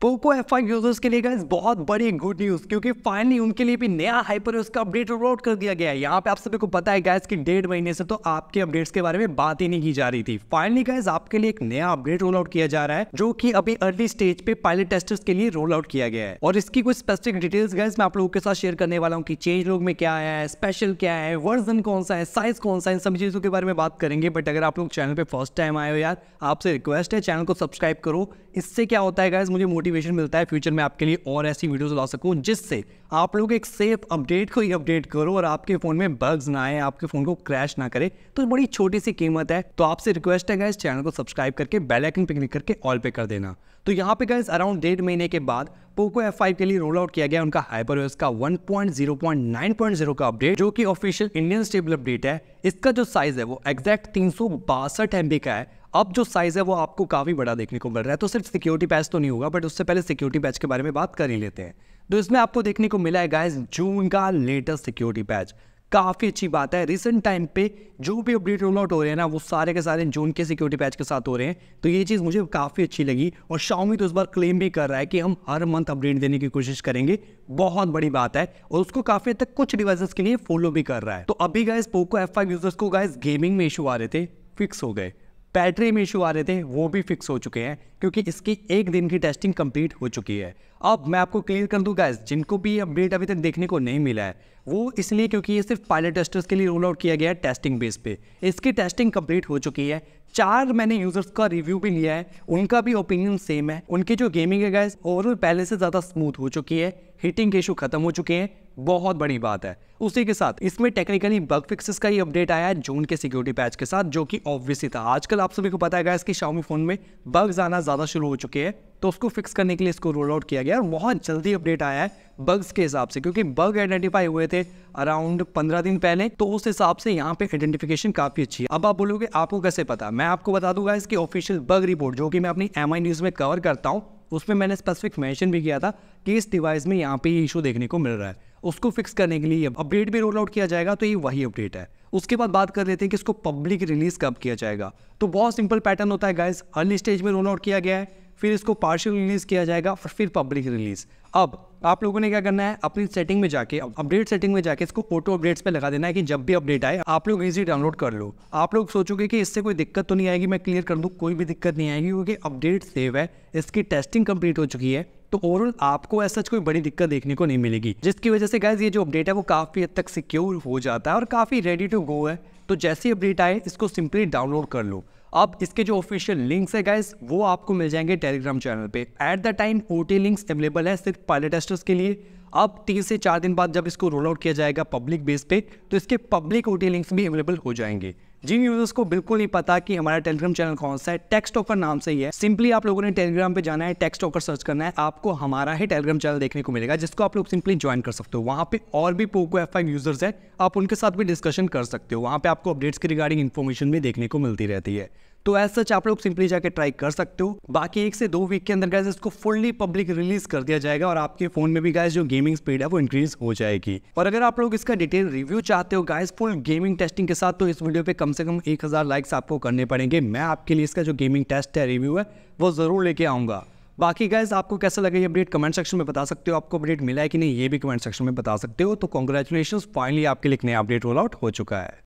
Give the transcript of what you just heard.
Poco F five users के लिए guys बहुत बड़ी गुड न्यूज क्योंकि फाइनली उनके लिए भी नया हाइपर उसका अपडेट अपलोड कर दिया गया है यहाँ पे आप सभी को पता है गाइस कि डेढ़ महीने से तो आपके अपडेट्स के बारे में बात ही नहीं की जा रही थी फाइनली गाइस आपके लिए एक नया अपडेट रोल आउट किया जा रहा है जो की अभी अर्ली स्टेज पे पायलट टेस्टर्स के लिए रोल आउट किया गया है और इसकी कुछ स्पेसिफिक डिटेल्स गाइज मैं आप लोगों के साथ शेयर करने वाला हूँ की चेंज लोग में क्या है स्पेशल क्या है वर्जन कौन सा है साइज कौन सा है सभी चीजों के बारे में बात करेंगे बट अगर आप लोग चैनल पे फर्स्ट टाइम आए हो यार आपसे रिक्वेस्ट है चैनल को सब्सक्राइब करो इससे क्या होता है गाइज मुझे मोटिवेशन मिलता है फ्यूचर में आपके लिए और ऐसी वीडियोस ला सकूँ जिससे आप लोग एक सेफ अपडेट को ही अपडेट करो और आपके फ़ोन में बग्स ना आए आपके फ़ोन को क्रैश ना करे तो बड़ी छोटी सी कीमत है तो आपसे रिक्वेस्ट है गाइज चैनल को सब्सक्राइब करके बेलाइकन पे क्लिक करके ऑल पे कर देना तो यहाँ पे गाइज अराउंड डेढ़ महीने के बाद पोको एफ के लिए रोल आउट किया गया उनका हाइपरवेस का वन का अपडेट जो कि ऑफिशियल इंडियन स्टेबल अपडेट है इसका जो साइज है वो एग्जैक्ट तीन सौ का है अब जो साइज़ है वो आपको काफ़ी बड़ा देखने को मिल रहा है तो सिर्फ सिक्योरिटी पैच तो नहीं होगा बट उससे पहले सिक्योरिटी पैच के बारे में बात कर ही लेते हैं तो इसमें आपको देखने को मिला है गाइज जून का लेटेस्ट सिक्योरिटी पैच काफ़ी अच्छी बात है रिसेंट टाइम पे जो भी अपडेट रोल आउट हो रहे हैं ना वो सारे के सारे जून के सिक्योरिटी पैच के साथ हो रहे हैं तो ये चीज़ मुझे काफ़ी अच्छी लगी और शाओमी तो इस बार क्लेम भी कर रहा है कि हम हर मंथ अपडेट देने की कोशिश करेंगे बहुत बड़ी बात है और उसको काफ़ी हद तक कुछ डिवाइसेस के लिए फॉलो भी कर रहा है तो अभी गाइज पोको एफ यूजर्स को गाइज गेमिंग में इशू आ रहे थे फिक्स हो गए बैटरी में इशू आ रहे थे वो भी फिक्स हो चुके हैं क्योंकि इसकी एक दिन की टेस्टिंग कंप्लीट हो चुकी है अब मैं आपको क्लियर कर दूँ गैस जिनको भी अपडेट अभी तक देखने को नहीं मिला है वो इसलिए क्योंकि ये सिर्फ पायलट टेस्टर्स के लिए रोल आउट किया गया है टेस्टिंग बेस पे इसकी टेस्टिंग कंप्लीट हो चुकी है चार मैंने यूजर्स का रिव्यू भी लिया है उनका भी ओपिनियन सेम है उनकी जो गेमिंग है गैस ओवरऑल पहले से ज़्यादा स्मूथ हो चुकी है हीटिंग के इशू खत्म हो चुके हैं बहुत बड़ी बात है उसी के साथ इसमें टेक्निकली बग फिक्सेस का ही अपडेट आया है जून के सिक्योरिटी पैच के साथ जो कि ऑब्वियसली था आजकल आप सभी को पता है इसके शाओमी फोन में बग्स आना ज़्यादा शुरू हो चुके हैं तो उसको फिक्स करने के लिए इसको रोल आउट किया गया और बहुत जल्दी अपडेट आया है बग्स के हिसाब से क्योंकि बग आइडेंटिफाई हुए थे अराउंड पंद्रह दिन पहले तो उस हिसाब से यहाँ पे आइडेंटिफिकेशन काफ़ी अच्छी है अब आप बोलोगे आपको कैसे पता मैं आपको बता दूंगा इसकी ऑफिशियल बग रिपोर्ट जो कि मैं अपनी एम न्यूज़ में कवर करता हूँ उसमें मैंने स्पेसिफिक मैंशन भी किया था कि इस डिवाइस में यहाँ पे ये इशू देखने को मिल रहा है उसको फिक्स करने के लिए अपडेट भी रोल आउट किया जाएगा तो ये वही अपडेट है उसके बाद बात कर लेते हैं कि इसको पब्लिक रिलीज कब किया जाएगा तो बहुत सिंपल पैटर्न होता है गाइज अर्ली स्टेज में रोल आउट किया गया है फिर इसको पार्शियल रिलीज किया जाएगा और फिर पब्लिक रिलीज अब आप लोगों ने क्या करना है अपनी सेटिंग में जाके अपडेट सेटिंग में जाके इसको फोटो अपडेट्स पे लगा देना है कि जब भी अपडेट आए आप लोग इजी डाउनलोड कर लो आप लोग सोचोगे कि इससे कोई दिक्कत तो नहीं आएगी मैं क्लियर कर दूँ कोई भी दिक्कत नहीं आएगी क्योंकि अपडेट सेव है इसकी टेस्टिंग कंप्लीट हो चुकी है तो ओवरऑल आपको ऐसा कोई बड़ी दिक्कत देखने को नहीं मिलेगी जिसकी वजह से गैस ये जो अपडेट है वो काफ़ी हद तक सिक्योर हो जाता है और काफ़ी रेडी टू गो है तो जैसी अपडेट आए इसको सिंपली डाउनलोड कर लो अब इसके जो ऑफिशियल लिंक्स है गैस वो आपको मिल जाएंगे टेलीग्राम चैनल पे at the time O links available है सिर्फ पायलट टेस्टर्स के लिए अब तीन से चार दिन बाद जब इसको रोल आउट किया जाएगा पब्लिक बेस पे तो इसके पब्लिक ओ लिंक्स भी अवेलेबल हो जाएंगे जिन यूजर्स को बिल्कुल नहीं पता कि हमारा टेलीग्राम चैनल कौन सा है टेक्स्ट ऑफर नाम से ही है सिंपली आप लोगों ने टेलीग्राम पे जाना है टेक्स्ट ऑफर सर्च करना है आपको हमारा ही टेलीग्राम चैनल देखने को मिलेगा जिसको आप लोग सिंपली ज्वाइन कर सकते हो वहाँ पे और भी पोको एफ आई यूजर्स है आप उनके साथ भी डिस्कशन कर सकते हो वहाँ पे आपको अपडेट्स की रिगार्डिंग इन्फॉर्मेशन भी देखने को मिलती रहती है तो एज सच आप लोग सिंपली जाके ट्राई कर सकते हो बाकी एक से दो वीक के अंदर गैस इसको फुल्ली पब्लिक रिलीज कर दिया जाएगा और आपके फोन में भी गैस जो गेमिंग स्पीड है वो इंक्रीज हो जाएगी और अगर आप लोग इसका डिटेल रिव्यू चाहते हो गैस फुल गेमिंग टेस्टिंग के साथ तो इस वीडियो पे कम से कम एक हजार लाइक्स आपको करने पड़ेंगे मैं आपके लिए इसका जो गेमिंग टेस्ट है रिव्यू है वो जरूर लेके आऊंगा बाकी गैस आपको कैसा लगा ये अपडेट कमेंट सेक्शन में बता सकते हो आपको अपडेट मिला है कि नहीं ये भी कमेंट सेक्शन में बता सकते हो तो कॉन्ग्रेचुलेशन फाइनली आपके लिए नया अपडेट रोल आउट हो चुका है